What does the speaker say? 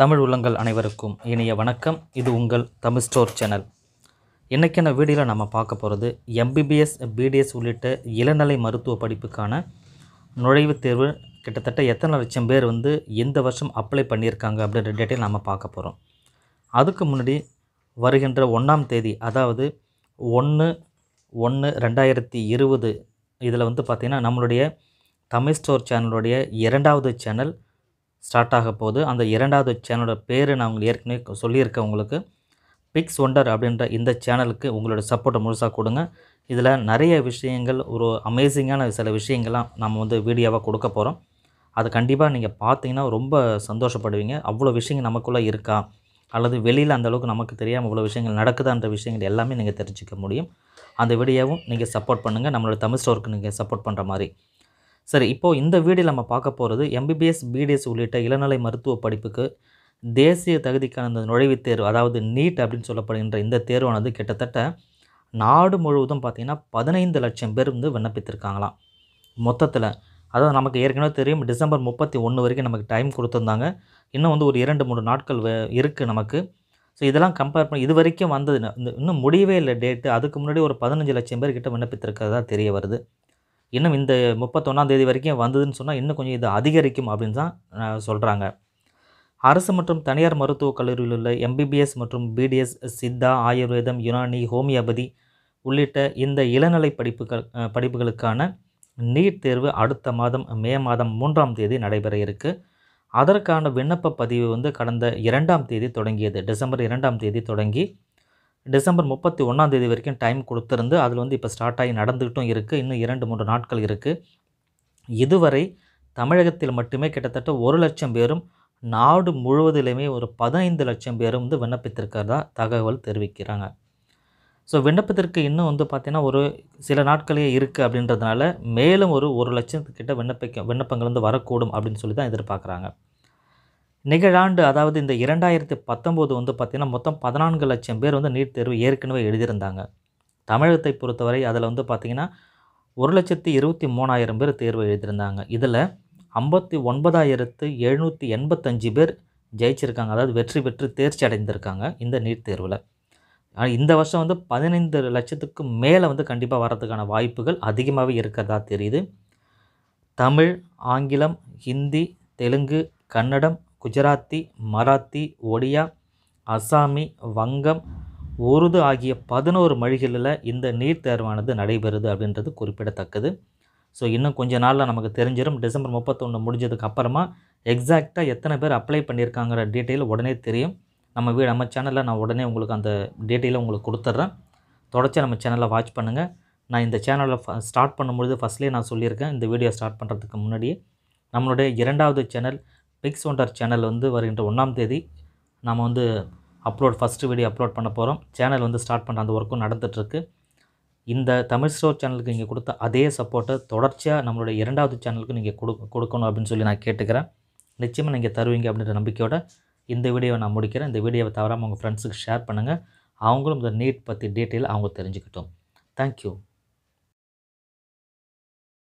தமிழ் உள்ளங்கள் அனைவருக்கும் இனிய வணக்கம் இது உங்கள் தமிழ் ஸ்டோர் சேனல் இன்றைக்கான வீடியோவில் நம்ம பார்க்க போகிறது எம்பிபிஎஸ் பிடிஎஸ் உள்ளிட்ட இளநிலை மருத்துவ படிப்புக்கான நுழைவுத் தேர்வு கிட்டத்தட்ட எத்தனை லட்சம் பேர் வந்து எந்த வருஷம் அப்ளை பண்ணியிருக்காங்க அப்படின்ற டேட்டை நம்ம பார்க்க போகிறோம் அதுக்கு முன்னாடி வருகின்ற ஒன்றாம் தேதி அதாவது ஒன்று ஒன்று ரெண்டாயிரத்தி இருபது இதில் வந்து பார்த்திங்கன்னா நம்மளுடைய தமிழ் ஸ்டோர் சேனலுடைய இரண்டாவது சேனல் ஸ்டார்ட் ஆக போகுது அந்த இரண்டாவது சேனலோட பேர் நான் உங்களுக்கு ஏற்கனவே சொல்லியிருக்கேன் உங்களுக்கு பிக்ஸ் ஒண்டர் அப்படின்ற இந்த சேனலுக்கு உங்களோட சப்போர்ட்டை முழுசாக கொடுங்க இதில் நிறைய விஷயங்கள் ஒரு அமேசிங்கான சில விஷயங்கள்லாம் நம்ம வந்து வீடியோவாக கொடுக்க போகிறோம் அது கண்டிப்பாக நீங்கள் பார்த்தீங்கன்னா ரொம்ப சந்தோஷப்படுவீங்க அவ்வளோ விஷயங்கள் நமக்குள்ளே இருக்கா அல்லது வெளியில் அந்தளவுக்கு நமக்கு தெரியாமல் இவ்வளோ விஷயங்கள் நடக்குதான்ற விஷயங்கள் எல்லாமே நீங்கள் தெரிஞ்சிக்க முடியும் அந்த வீடியோவும் நீங்கள் சப்போர்ட் பண்ணுங்கள் நம்மளோட தமிழ் ஸ்டோருக்கு நீங்கள் சப்போர்ட் பண்ணுற மாதிரி சரி இப்போது இந்த வீடியோ நம்ம பார்க்க போகிறது எம்பிபிஎஸ் பிடிஎஸ் உள்ளிட்ட இளநிலை மருத்துவ படிப்புக்கு தேசிய தகுதிக்கான இந்த நுழைவுத் தேர்வு அதாவது நீட் அப்படின்னு சொல்லப்படுகின்ற இந்த தேர்வானது கிட்டத்தட்ட நாடு முழுவதும் பார்த்திங்கன்னா பதினைந்து லட்சம் பேர் வந்து விண்ணப்பித்திருக்காங்களாம் மொத்தத்தில் அதாவது நமக்கு ஏற்கனவே தெரியும் டிசம்பர் முப்பத்தி ஒன்று வரைக்கும் நமக்கு டைம் கொடுத்துருந்தாங்க இன்னும் வந்து ஒரு இரண்டு மூணு நாட்கள் இருக்குது நமக்கு ஸோ இதெல்லாம் கம்பேர் பண்ணி இது வரைக்கும் வந்தது இன்னும் முடியவே இல்லை டேட்டு அதுக்கு முன்னாடி ஒரு பதினஞ்சு லட்சம் பேர் கிட்ட விண்ணப்பித்திருக்கிறதா தெரிய வருது இன்னும் இந்த முப்பத்தொன்னாம் தேதி வரைக்கும் வந்ததுன்னு சொன்னால் இன்னும் கொஞ்சம் இது அதிகரிக்கும் அப்படின்னு தான் சொல்கிறாங்க அரசு மற்றும் தனியார் மருத்துவக் கல்லூரியில் உள்ள எம்பிபிஎஸ் மற்றும் பிடிஎஸ் சித்தா ஆயுர்வேதம் யுனானி ஹோமியோபதி உள்ளிட்ட இந்த இளநிலை படிப்புகள் படிப்புகளுக்கான நீட் தேர்வு அடுத்த மாதம் மே மாதம் மூன்றாம் தேதி நடைபெற இருக்குது அதற்கான விண்ணப்ப பதிவு வந்து கடந்த இரண்டாம் தேதி தொடங்கியது டிசம்பர் இரண்டாம் தேதி தொடங்கி டிசம்பர் முப்பத்தி ஒன்றாம் தேதி வரைக்கும் டைம் கொடுத்துருந்து அதில் வந்து இப்போ ஸ்டார்ட் ஆகி நடந்துகிட்டும் இருக்குது இன்னும் இரண்டு மூன்று நாட்கள் இருக்குது இதுவரை தமிழகத்தில் மட்டுமே கிட்டத்தட்ட ஒரு லட்சம் பேரும் நாடு முழுவதிலுமே ஒரு பதினைந்து லட்சம் பேரும் வந்து விண்ணப்பித்திருக்கிறதா தகவல் தெரிவிக்கிறாங்க ஸோ விண்ணப்பத்திற்கு இன்னும் வந்து பார்த்திங்கன்னா ஒரு சில நாட்களே இருக்குது அப்படின்றதுனால மேலும் ஒரு ஒரு லட்சத்துக்கிட்ட விண்ணப்பிக்க விண்ணப்பங்கள் வந்து வரக்கூடும் அப்படின்னு சொல்லி தான் எதிர்பார்க்குறாங்க நிகழாண்டு அதாவது இந்த இரண்டாயிரத்தி பத்தொம்போது வந்து பார்த்திங்கன்னா மொத்தம் பதினான்கு லட்சம் பேர் வந்து நீட் தேர்வு ஏற்கனவே எழுதியிருந்தாங்க தமிழகத்தை பொறுத்தவரை அதில் வந்து பார்த்திங்கன்னா ஒரு லட்சத்தி இருபத்தி மூணாயிரம் பேர் தேர்வு எழுதியிருந்தாங்க இதில் ஐம்பத்தி ஒன்பதாயிரத்து எழுநூற்றி எண்பத்தஞ்சு பேர் ஜெயிச்சிருக்காங்க அதாவது வெற்றி பெற்று தேர்ச்சி அடைந்திருக்காங்க இந்த நீட் தேர்வில் இந்த வருஷம் வந்து பதினைந்து லட்சத்துக்கு மேலே வந்து கண்டிப்பாக வர்றதுக்கான வாய்ப்புகள் அதிகமாகவே இருக்கிறதா தெரியுது தமிழ் ஆங்கிலம் ஹிந்தி தெலுங்கு கன்னடம் குஜராத்தி மராத்தி ஒடியா அசாமி வங்கம் உருது ஆகிய பதினோரு மொழிகளில் இந்த நீர் தேர்வானது நடைபெறுது அப்படின்றது குறிப்பிடத்தக்கது ஸோ இன்னும் கொஞ்ச நாளில் நமக்கு தெரிஞ்சிடும் டிசம்பர் முப்பத்தொன்று முடிஞ்சதுக்கு அப்புறமா எக்ஸாக்டாக எத்தனை பேர் அப்ளை பண்ணியிருக்காங்கிற டீட்டெயில் உடனே தெரியும் நம்ம வீடு நம்ம சேனலில் நான் உடனே உங்களுக்கு அந்த டீட்டெயிலை உங்களுக்கு கொடுத்துட்றேன் தொடர்ச்சி நம்ம சேனலை வாட்ச் பண்ணுங்கள் நான் இந்த சேனலை ஸ்டார்ட் பண்ணும்பொழுது ஃபஸ்ட்லேயே நான் சொல்லியிருக்கேன் இந்த வீடியோ ஸ்டார்ட் பண்ணுறதுக்கு முன்னாடியே நம்மளுடைய இரண்டாவது சேனல் பிக்ஸ் ஒண்டர் சேனல் வந்து வருகின்ற ஒன்றாம் தேதி நம்ம வந்து அப்லோட் ஃபஸ்ட்டு வீடியோ அப்லோட் பண்ண போகிறோம் சேனல் வந்து ஸ்டார்ட் பண்ணுற அந்த ஒர்க்கும் நடந்துகிட்ருக்கு இந்த தமிழ் ஸ்டோர் சேனலுக்கு நீங்கள் கொடுத்த அதே சப்போர்ட்டை தொடர்ச்சியாக நம்மளுடைய இரண்டாவது சேனலுக்கு நீங்கள் கொடு கொடுக்கணும் அப்படின்னு சொல்லி நான் கேட்டுக்கிறேன் நிச்சயமாக நீங்கள் தருவீங்க அப்படின்ற நம்பிக்கையோட இந்த வீடியோவை நான் முடிக்கிறேன் இந்த வீடியோவை தவறாமல் உங்கள் ஃப்ரெண்ட்ஸுக்கு ஷேர் பண்ணுங்கள் அவங்களும் இந்த நீட் பற்றி டீட்டெயில் அவங்க தெரிஞ்சுக்கிட்டோம் தேங்க்யூ